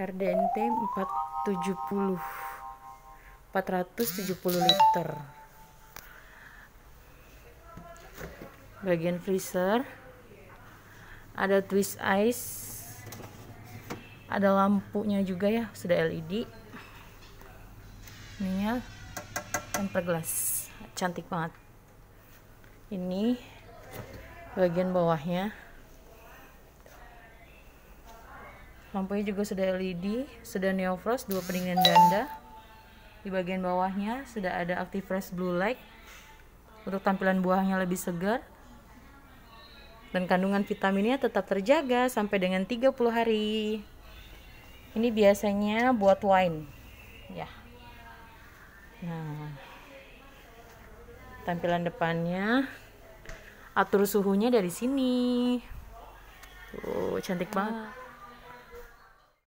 RDNT 470 470 liter bagian freezer ada twist ice ada lampunya juga ya sudah LED ini ya tempered glass cantik banget ini bagian bawahnya lampunya juga sudah LED sudah neofrost dua pendingin ganda di bagian bawahnya sudah ada active fresh blue light untuk tampilan buahnya lebih segar dan kandungan vitaminnya tetap terjaga sampai dengan 30 hari ini biasanya buat wine ya nah tampilan depannya atur suhunya dari sini tuh cantik banget